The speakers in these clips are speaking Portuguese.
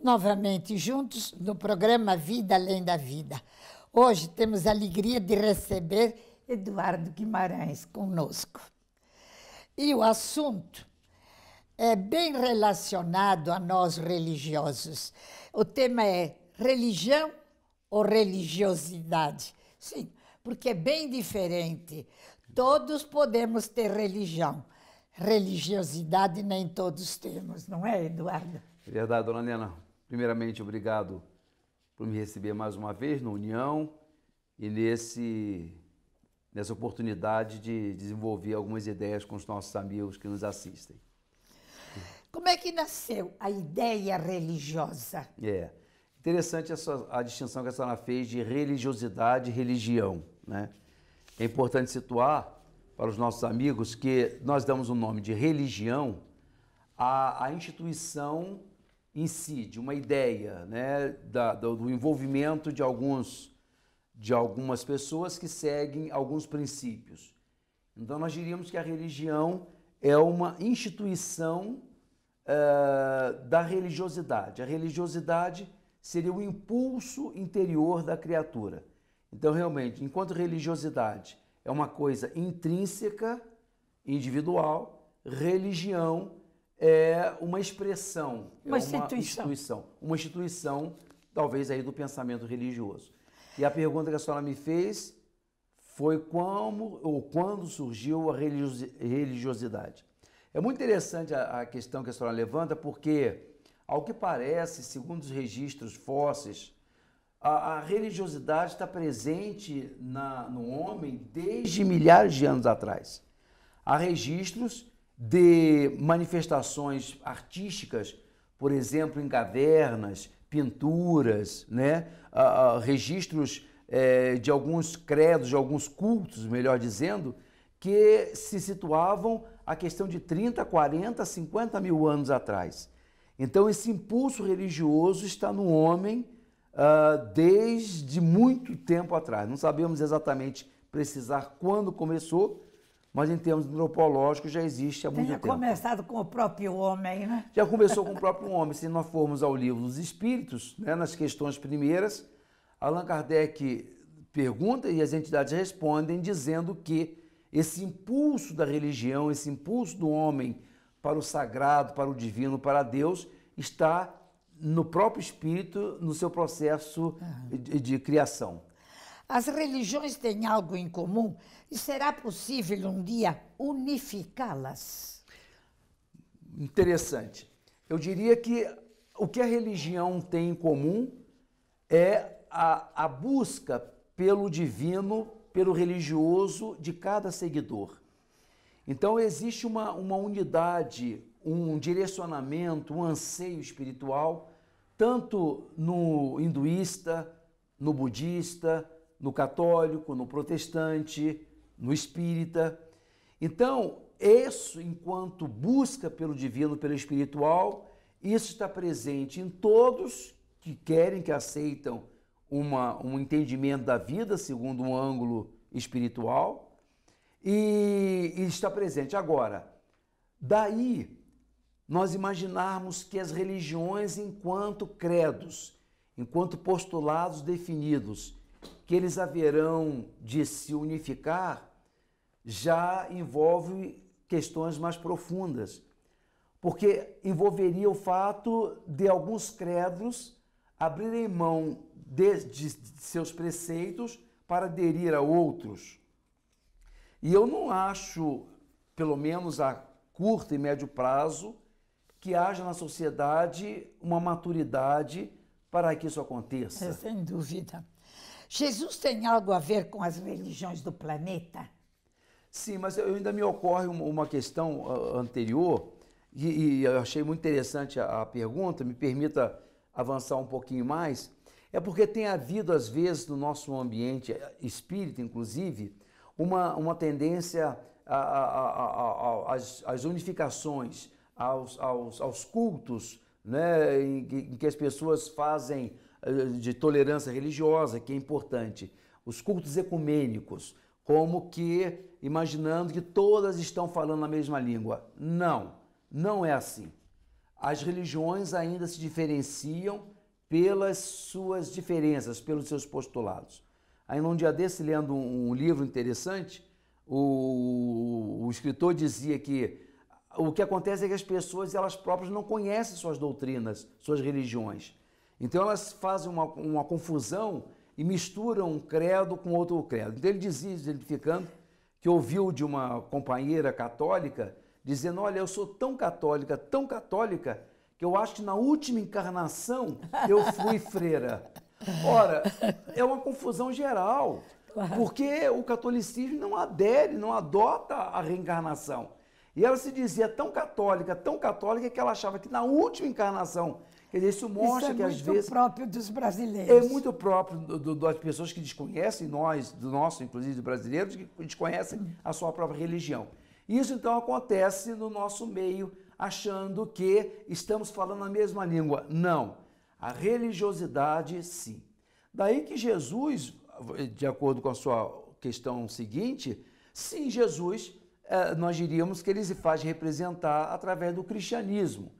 novamente juntos no programa Vida Além da Vida. Hoje temos a alegria de receber Eduardo Guimarães conosco. E o assunto é bem relacionado a nós religiosos. O tema é religião ou religiosidade? Sim, porque é bem diferente. Todos podemos ter religião. Religiosidade nem todos temos, não é, Eduardo? Verdade, dona Nena. Primeiramente, obrigado por me receber mais uma vez na União e nesse, nessa oportunidade de desenvolver algumas ideias com os nossos amigos que nos assistem. Como é que nasceu a ideia religiosa? É. Interessante essa, a distinção que a senhora fez de religiosidade e religião. Né? É importante situar para os nossos amigos que nós damos o nome de religião à, à instituição incide uma ideia né, da, do envolvimento de alguns de algumas pessoas que seguem alguns princípios. Então nós diríamos que a religião é uma instituição uh, da religiosidade. A religiosidade seria o impulso interior da criatura. Então realmente, enquanto religiosidade é uma coisa intrínseca, individual, religião é uma expressão, é uma, é instituição. uma instituição. Uma instituição, talvez, aí do pensamento religioso. E a pergunta que a senhora me fez foi como ou quando surgiu a religiosidade. É muito interessante a, a questão que a senhora levanta, porque, ao que parece, segundo os registros fósseis, a, a religiosidade está presente na, no homem desde milhares de anos atrás. Há registros de manifestações artísticas, por exemplo, em cavernas, pinturas, né? Ah, ah, registros eh, de alguns credos, de alguns cultos, melhor dizendo, que se situavam a questão de 30, 40, 50 mil anos atrás. Então, esse impulso religioso está no homem ah, desde muito tempo atrás. Não sabemos exatamente precisar quando começou, mas em termos antropológicos já existe há muito Tenha tempo. começado com o próprio homem, né? Já começou com o próprio homem. Se nós formos ao livro dos Espíritos, né, nas questões primeiras, Allan Kardec pergunta e as entidades respondem dizendo que esse impulso da religião, esse impulso do homem para o sagrado, para o divino, para Deus, está no próprio espírito, no seu processo uhum. de, de criação. As religiões têm algo em comum e será possível um dia unificá-las? Interessante. Eu diria que o que a religião tem em comum é a, a busca pelo divino, pelo religioso de cada seguidor. Então existe uma, uma unidade, um direcionamento, um anseio espiritual, tanto no hinduísta, no budista, no católico, no protestante, no espírita. Então, isso, enquanto busca pelo divino, pelo espiritual, isso está presente em todos que querem, que aceitam uma, um entendimento da vida segundo um ângulo espiritual, e, e está presente. Agora, daí nós imaginarmos que as religiões, enquanto credos, enquanto postulados definidos, que eles haverão de se unificar já envolve questões mais profundas, porque envolveria o fato de alguns credos abrirem mão de, de, de seus preceitos para aderir a outros. E eu não acho, pelo menos a curto e médio prazo, que haja na sociedade uma maturidade para que isso aconteça. É, sem dúvida. Jesus tem algo a ver com as religiões do planeta? Sim, mas eu, ainda me ocorre uma questão ah, anterior, e, e, eu achei muito interessante a, a pergunta, me permita avançar um pouquinho mais. É porque tem havido, às vezes, no nosso ambiente eh, espírita, inclusive, uma, uma tendência às, unificações, aos, aos, aos cultos, né, em, em que as pessoas fazem eh, de tolerância religiosa, que é importante. Os cultos ecumênicos, como que imaginando que todas estão falando a mesma língua. Não, não é assim. As religiões ainda se diferenciam pelas suas diferenças, pelos seus postulados. Ainda um dia desse, lendo um livro interessante, o, o escritor dizia que o que acontece é que as pessoas elas próprias não conhecem suas doutrinas, suas religiões. Então elas fazem uma, uma confusão e misturam um credo com outro credo. Então ele dizia, identificando, que ouviu de uma companheira católica dizendo: Olha, eu sou tão católica, tão católica, que eu acho que na última encarnação eu fui freira. Ora, é uma confusão geral, porque o catolicismo não adere, não adota a reencarnação. E ela se dizia tão católica, tão católica, que ela achava que na última encarnação Quer dizer, isso mostra isso é que às vezes. É muito próprio dos brasileiros. É muito próprio do, do, das pessoas que desconhecem nós, do nosso, inclusive, de brasileiros, que desconhecem a sua própria religião. Isso então acontece no nosso meio, achando que estamos falando a mesma língua. Não. A religiosidade, sim. Daí que Jesus, de acordo com a sua questão seguinte, sim, Jesus, eh, nós diríamos que ele se faz representar através do cristianismo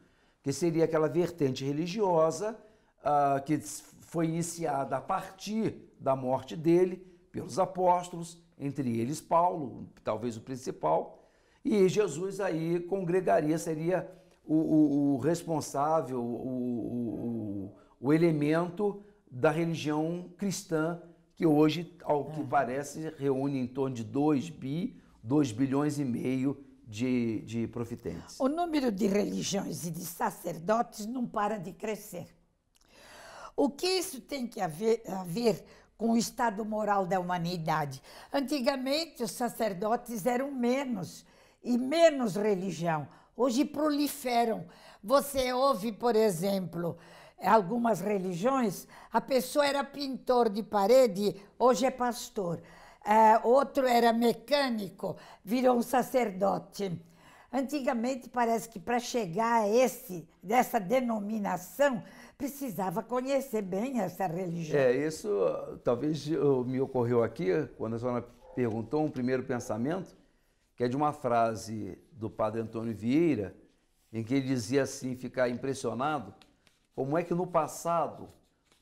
que seria aquela vertente religiosa uh, que foi iniciada a partir da morte dele pelos apóstolos, entre eles Paulo, talvez o principal, e Jesus aí congregaria, seria o, o, o responsável, o, o, elemento da religião cristã, que hoje, ao que é. parece, reúne em torno de 2 bi, 2 bilhões e meio de, de profitentes. O número de religiões e de sacerdotes não para de crescer. O que isso tem que haver, a ver com o estado moral da humanidade? Antigamente, os sacerdotes eram menos e menos religião. Hoje proliferam. Você ouve, por exemplo, algumas religiões, a pessoa era pintor de parede, hoje é pastor. Eh, outro era mecânico, virou um sacerdote. Antigamente parece que para chegar a esse dessa denominação precisava conhecer bem essa religião. É isso. Talvez eh, me ocorreu aqui quando a senhora perguntou um primeiro pensamento que é de uma frase do Padre Antônio Vieira em que ele dizia assim, ficar impressionado como é que no passado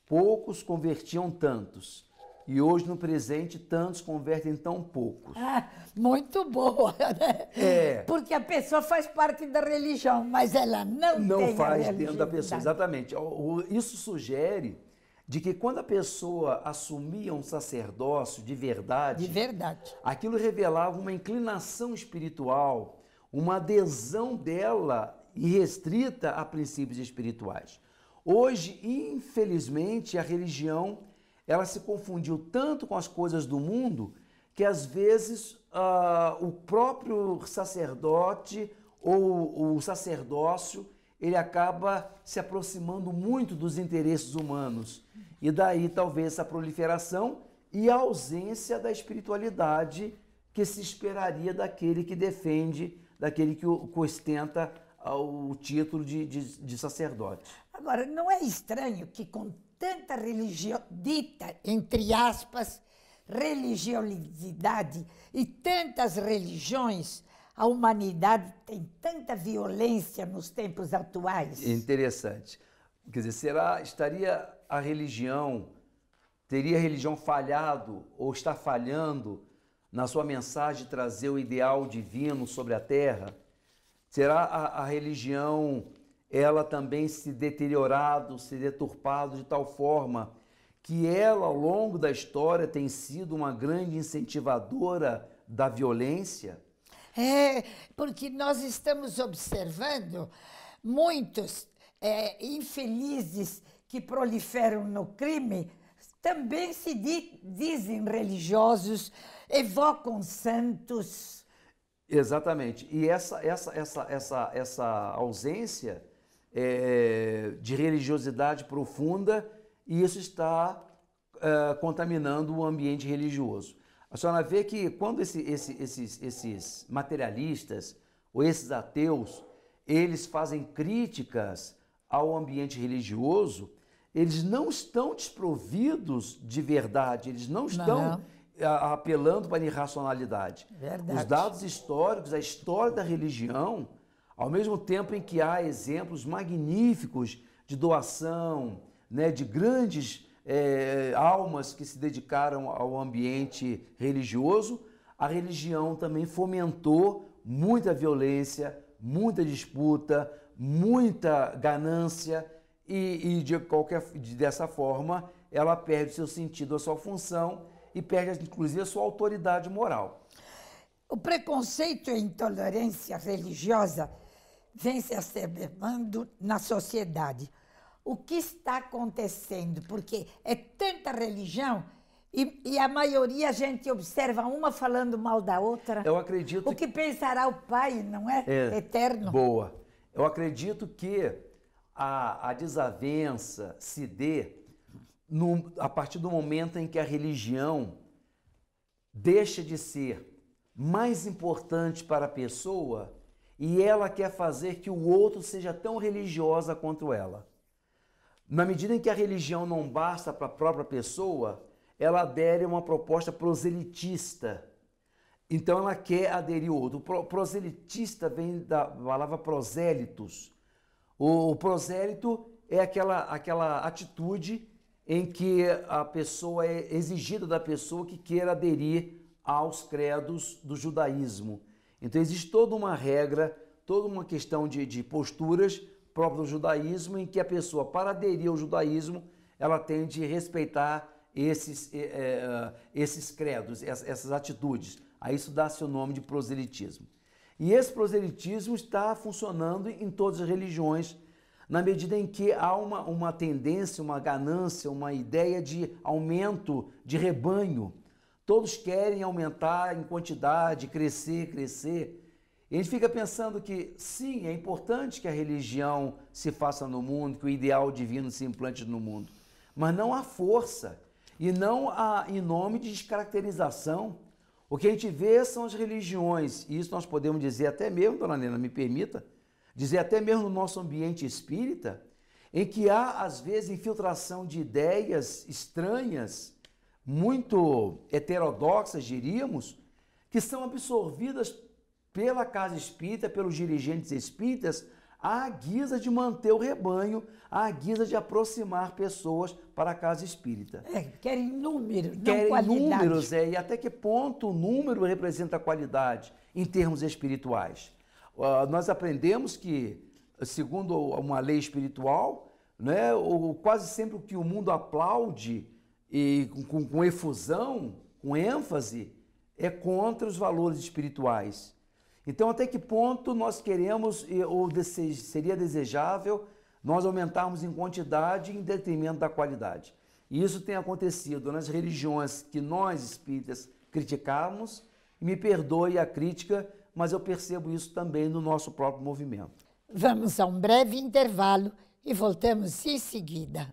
poucos convertiam tantos e hoje, no presente, tantos convertem tão poucos. Ah, muito boa, né? É. Porque a pessoa faz parte da religião, mas ela não, não tem Não faz dentro da pessoa, exatamente. Isso sugere de que quando a pessoa assumia um sacerdócio de verdade, de verdade, aquilo revelava uma inclinação espiritual, uma adesão dela irrestrita a princípios espirituais. Hoje, infelizmente, a religião ela se confundiu tanto com as coisas do mundo que às vezes uh, o próprio sacerdote ou o sacerdócio ele acaba se aproximando muito dos interesses humanos. E daí talvez essa proliferação e a ausência da espiritualidade que se esperaria daquele que defende, daquele que ostenta ah, o título de, de, de sacerdote. Agora, não é estranho que com tanta religião, dita, entre aspas, religiosidade e tantas religiões, a humanidade tem tanta violência nos tempos atuais. Interessante. Quer dizer, será, estaria a religião, teria a religião falhado ou está falhando na sua mensagem de trazer o ideal divino sobre a terra? Será a, a religião ela também se deteriorado, se deturpado de tal forma que ela, ao longo da história, tem sido uma grande incentivadora da violência? É, porque nós estamos observando muitos é, infelizes que proliferam no crime também se di dizem religiosos, evocam santos. Exatamente. E essa, essa, essa, essa, essa ausência é, de religiosidade profunda e isso está é, contaminando o ambiente religioso. A senhora vê que quando esse, esse, esses, esses materialistas ou esses ateus eles fazem críticas ao ambiente religioso, eles não estão desprovidos de verdade, eles não estão não. apelando para a irracionalidade. Verdade. Os dados históricos, a história da religião, ao mesmo tempo em que há exemplos magníficos de doação, né, de grandes é, almas que se dedicaram ao ambiente religioso, a religião também fomentou muita violência, muita disputa, muita ganância e, e de qualquer dessa forma ela perde seu sentido, a sua função e perde inclusive a sua autoridade moral. O preconceito e a intolerância religiosa vem se assemelhando na sociedade. O que está acontecendo? Porque é tanta religião e, e, a maioria a gente observa uma falando mal da outra. Eu acredito. O que, que pensará o pai, não é? é? Eterno. Boa. Eu acredito que a, a desavença se dê no, a partir do momento em que a religião deixa de ser mais importante para a pessoa e ela quer fazer que o outro seja tão religiosa quanto ela. Na medida em que a religião não basta para a própria pessoa, ela adere a uma proposta proselitista. Então ela quer aderir ao outro. O proselitista vem da palavra prosélitos. O, o prosélito é aquela, aquela atitude em que a pessoa é exigida da pessoa que queira aderir aos credos do judaísmo. Então existe toda uma regra, toda uma questão de, de posturas próprias do judaísmo em que a pessoa, para aderir ao judaísmo, ela tem de respeitar esses, é, esses credos, essas atitudes. A isso dá-se o nome de proselitismo. E esse proselitismo está funcionando em todas as religiões, na medida em que há uma, uma tendência, uma ganância, uma ideia de aumento de rebanho. Todos querem aumentar em quantidade, crescer, crescer. E a gente fica pensando que, sim, é importante que a religião se faça no mundo, que o ideal divino se implante no mundo, mas não há força e não há em nome de descaracterização. O que a gente vê são as religiões, e isso nós podemos dizer até mesmo, dona Nena, me permita, dizer até mesmo no nosso ambiente espírita, em que há, às vezes, infiltração de ideias estranhas muito heterodoxas, diríamos, que são absorvidas pela casa espírita, pelos dirigentes espíritas, à guisa de manter o rebanho, à guisa de aproximar pessoas para a casa espírita. É, querem números, querem qualidade. números, é, e até que ponto o número representa a qualidade em termos espirituais. Uh, nós aprendemos que, segundo uma lei espiritual, né, ou quase sempre o que o mundo aplaude e com, com efusão, com ênfase, é contra os valores espirituais. Então, até que ponto nós queremos ou seria desejável nós aumentarmos em quantidade em detrimento da qualidade? E isso tem acontecido nas religiões que nós espíritas criticamos. Me perdoe a crítica, mas eu percebo isso também no nosso próprio movimento. Vamos a um breve intervalo e voltamos em seguida.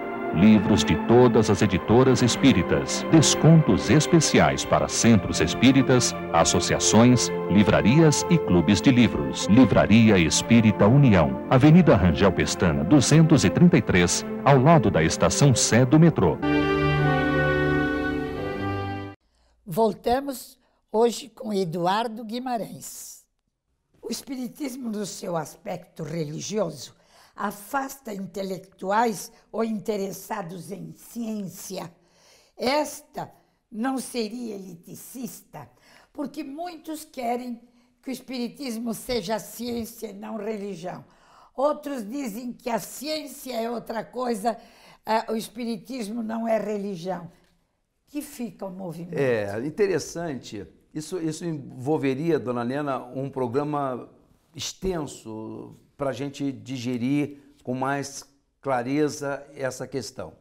livros de todas as editoras espíritas, descontos especiais para centros espíritas, associações, livrarias e clubes de livros. Livraria Espírita União, Avenida Rangel Pestana, 233, ao lado da estação Sé do metrô. Voltamos hoje com Eduardo Guimarães. O Espiritismo, no seu aspecto religioso, afasta intelectuais ou interessados em ciência. Esta não seria eliticista, porque muitos querem que o espiritismo seja ciência e não religião. Outros dizem que a ciência é outra coisa, eh, o espiritismo não é religião. Que fica o movimento. É, interessante. Isso, isso envolveria, dona Helena, um programa extenso, para a gente digerir com mais clareza essa questão.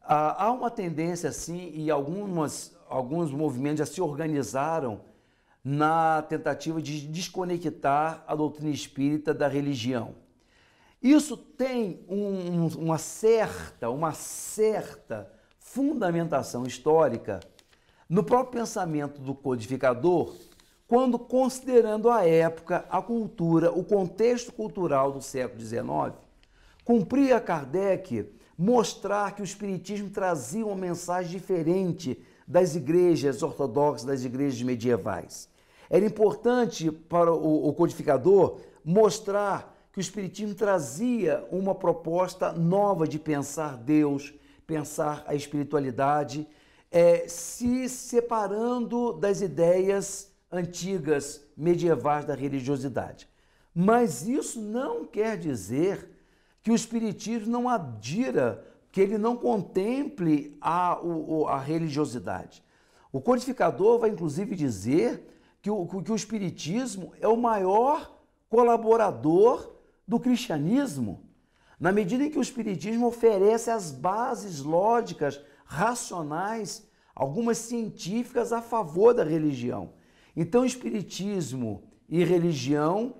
Ah, há uma tendência, sim, e algumas, alguns movimentos já se organizaram na tentativa de desconectar a doutrina espírita da religião. Isso tem um, uma certa, uma certa fundamentação histórica no próprio pensamento do codificador quando considerando a época, a cultura, o contexto cultural do século XIX, cumpria Kardec mostrar que o Espiritismo trazia uma mensagem diferente das igrejas ortodoxas, das igrejas medievais. Era importante para o, codificador mostrar que o Espiritismo trazia uma proposta nova de pensar Deus, pensar a espiritualidade, é, se separando das ideias antigas medievais da religiosidade. Mas isso não quer dizer que o Espiritismo não adira, que ele não contemple a, a religiosidade. O codificador vai inclusive dizer que o, que o Espiritismo é o maior colaborador do cristianismo, na medida em que o Espiritismo oferece as bases lógicas, racionais, algumas científicas a favor da religião. Então, espiritismo e religião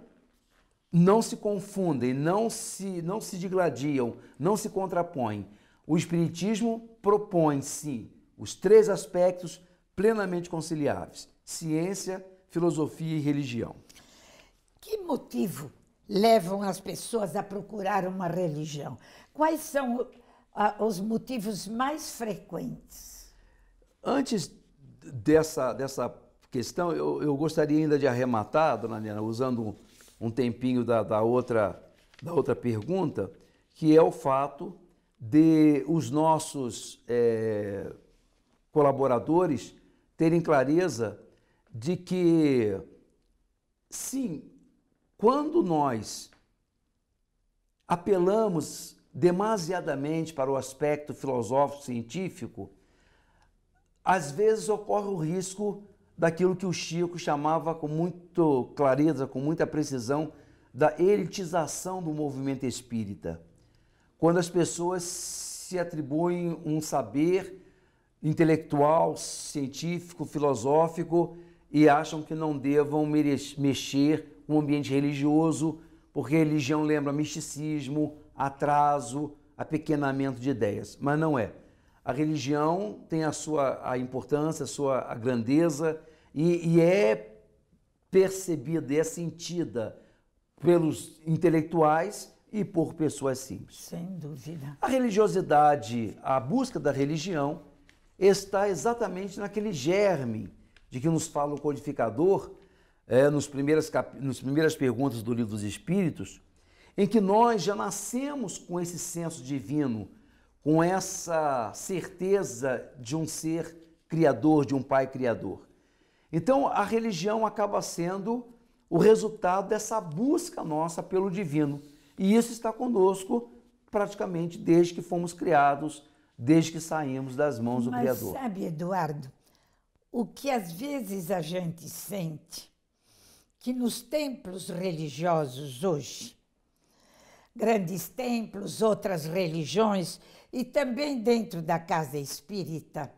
não se confundem, não se, não se digladiam, não se contrapõem. O espiritismo propõe sim, os três aspectos plenamente conciliáveis: ciência, filosofia e religião. Que motivo levam as pessoas a procurar uma religião? Quais são ah, os motivos mais frequentes? Antes dessa, dessa questão. Eu, eu gostaria ainda de arrematar, dona Nena, usando um, um tempinho da, da, outra, da outra pergunta, que é o fato de os nossos é, colaboradores terem clareza de que, sim, quando nós apelamos demasiadamente para o aspecto filosófico-científico, às vezes ocorre o risco daquilo que o Chico chamava com muito clareza, com muita precisão, da elitização do movimento espírita. Quando as pessoas se atribuem um saber intelectual, científico, filosófico e acham que não devam mexer com o ambiente religioso, porque religião lembra misticismo, atraso, apequenamento de ideias. Mas não é a religião tem a sua a importância, a sua a grandeza e, e, é percebida, é sentida pelos intelectuais e por pessoas simples. Sem dúvida. A religiosidade, a busca da religião, está exatamente naquele germe de que nos fala o codificador é, nos primeiras, cap... nos primeiras perguntas do Livro dos Espíritos, em que nós já nascemos com esse senso divino com essa certeza de um ser criador, de um pai criador. Então, a religião acaba sendo o resultado dessa busca nossa pelo divino. E isso está conosco praticamente desde que fomos criados, desde que saímos das mãos do Mas Criador. Sabe, Eduardo, o que às vezes a gente sente que nos templos religiosos hoje, grandes templos, outras religiões e também dentro da casa espírita.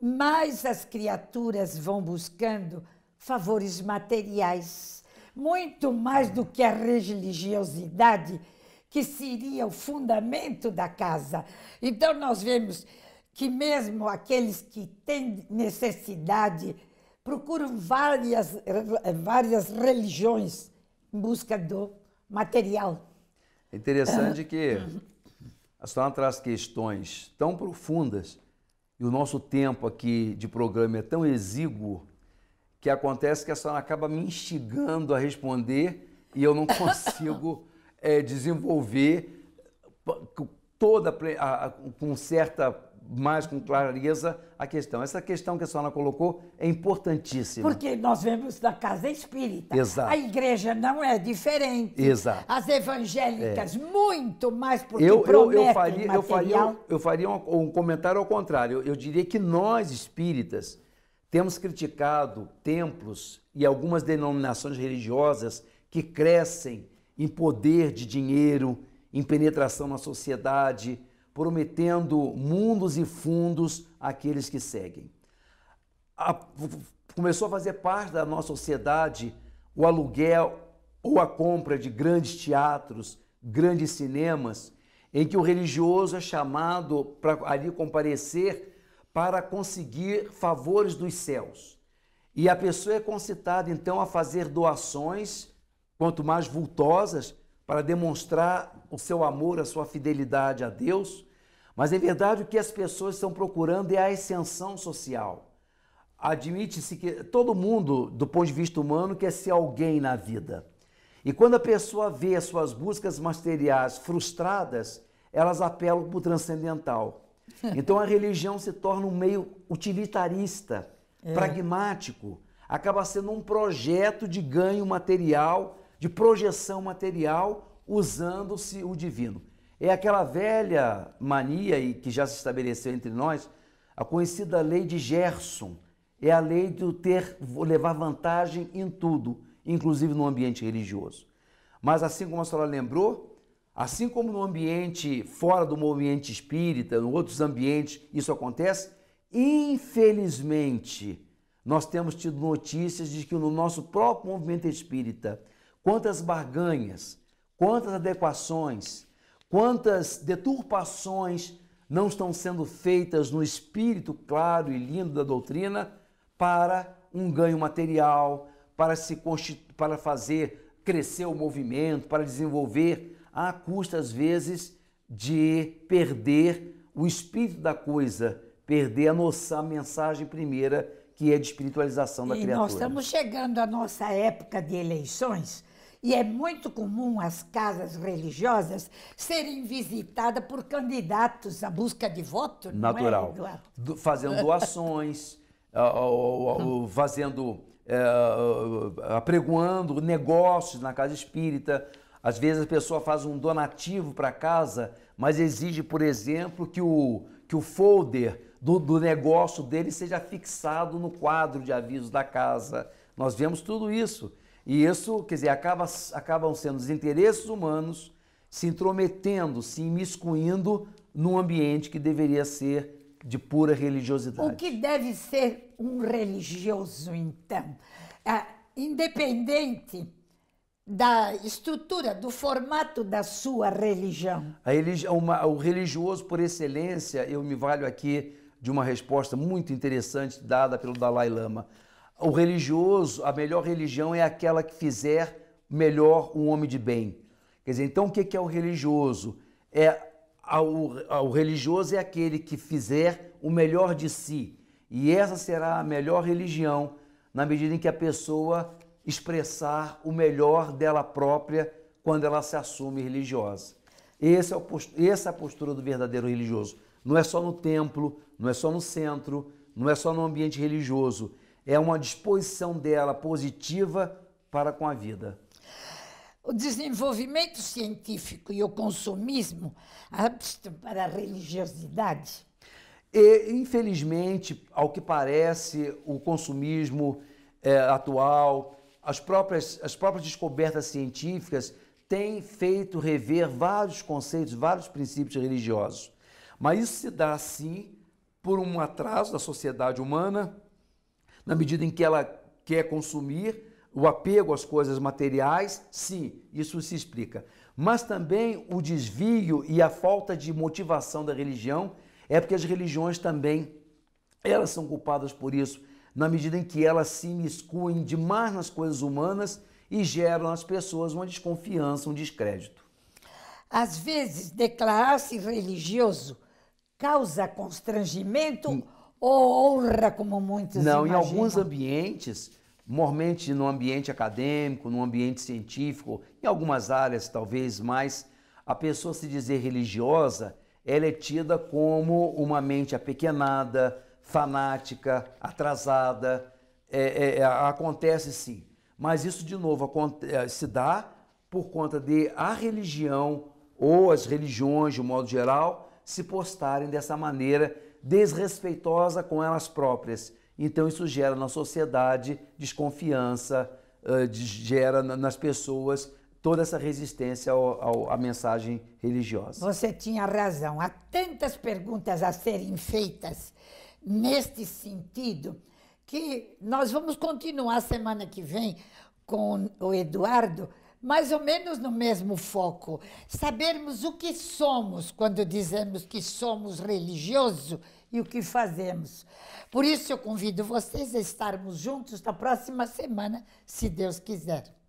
Mas as criaturas vão buscando favores materiais, muito mais do que a religiosidade, que seria o fundamento da casa. Então, nós vemos que, mesmo aqueles que têm necessidade, procuram várias, várias religiões em busca do material. É interessante que A senhora traz questões tão profundas e o nosso tempo aqui de programa é tão exíguo que acontece que a senhora acaba me instigando a responder e eu não consigo é, desenvolver toda a, a, com certa mais com clareza a questão. Essa questão que a senhora colocou é importantíssima. Porque nós vemos da casa espírita. Exato. A igreja não é diferente. Exato. As evangélicas, é. muito mais porque eu, eu, eu faria, material. Eu faria, eu faria um, um comentário ao contrário. Eu diria que nós, espíritas, temos criticado templos e algumas denominações religiosas que crescem em poder de dinheiro, em penetração na sociedade, prometendo mundos e fundos àqueles que seguem. A, começou a fazer parte da nossa sociedade o aluguel ou a compra de grandes teatros, grandes cinemas, em que o religioso é chamado para ali comparecer para conseguir favores dos céus. E a pessoa é concitada então a fazer doações, quanto mais vultosas, para demonstrar o seu amor, a sua fidelidade a Deus, mas em verdade o que as pessoas estão procurando é a ascensão social. Admite-se que todo mundo, do ponto de vista humano, quer ser alguém na vida. E quando a pessoa vê as suas buscas materiais frustradas, elas apelam para o transcendental. Então a religião se torna um meio utilitarista, é. pragmático, acaba sendo um projeto de ganho material, de projeção material, usando-se o divino. É aquela velha mania e que já se estabeleceu entre nós, a conhecida lei de Gerson. É a lei do ter, levar vantagem em tudo, inclusive no ambiente religioso. Mas assim como a senhora lembrou, assim como no ambiente fora do movimento espírita, em outros ambientes isso acontece, infelizmente nós temos tido notícias de que no nosso próprio movimento espírita, quantas barganhas, quantas adequações, quantas deturpações não estão sendo feitas no espírito claro e lindo da doutrina para um ganho material, para, se para fazer crescer o movimento, para desenvolver, a custa, às vezes, de perder o espírito da coisa, perder a nossa a mensagem primeira, que é de espiritualização da e criatura. E nós estamos chegando à nossa época de eleições, e é muito comum as casas religiosas serem visitadas por candidatos à busca de voto, Natural. não é, Do, Fazendo doações, fazendo, é, apregoando negócios na casa espírita. Às vezes a pessoa faz um donativo para casa, mas exige, por exemplo, que o, que o folder do, do, negócio dele seja fixado no quadro de avisos da casa. Nós vemos tudo isso. E isso, quer dizer, acaba, acabam sendo os interesses humanos se intrometendo, se imiscuindo num ambiente que deveria ser de pura religiosidade. O que deve ser um religioso, então? É, independente da estrutura, do formato da sua religião. A religi uma, o religioso, por excelência, eu me valho aqui de uma resposta muito interessante dada pelo Dalai Lama o religioso, a melhor religião é aquela que fizer melhor o homem de bem. Quer dizer, então o que é o religioso? É o religioso é aquele que fizer o melhor de si. E essa será a melhor religião na medida em que a pessoa expressar o melhor dela própria quando ela se assume religiosa. Esse é essa é a postura do verdadeiro religioso. Não é só no templo, não é só no centro, não é só no ambiente religioso é uma disposição dela positiva para com a vida. O desenvolvimento científico e o consumismo abstam para a religiosidade. E, infelizmente, ao que parece, o consumismo é, atual, as próprias, as próprias descobertas científicas têm feito rever vários conceitos, vários princípios religiosos. Mas isso se dá, sim, por um atraso da sociedade humana, na medida em que ela quer consumir, o apego às coisas materiais, sim, isso se explica. Mas também o desvio e a falta de motivação da religião é porque as religiões também elas são culpadas por isso, na medida em que elas se miscuem demais nas coisas humanas e geram às pessoas uma desconfiança, um descrédito. Às vezes, declarar-se religioso causa constrangimento hum ou oh, honra como muitos Não, imaginam. em alguns ambientes, mormente no ambiente acadêmico, no ambiente científico, em algumas áreas talvez mais, a pessoa se dizer religiosa, ela é tida como uma mente apequenada, fanática, atrasada. É, é, é acontece sim. Mas isso, de novo, eh, se dá por conta de a religião ou as religiões, de um modo geral, se postarem dessa maneira desrespeitosa com elas próprias. Então isso gera na sociedade desconfiança, gera nas pessoas toda essa resistência ao, à mensagem religiosa. Você tinha razão. Há tantas perguntas a serem feitas neste sentido que nós vamos continuar semana que vem com o Eduardo mais ou menos no mesmo foco. Sabermos o que somos quando dizemos que somos religioso e o que fazemos. Por isso eu convido vocês a estarmos juntos na próxima semana, se Deus quiser.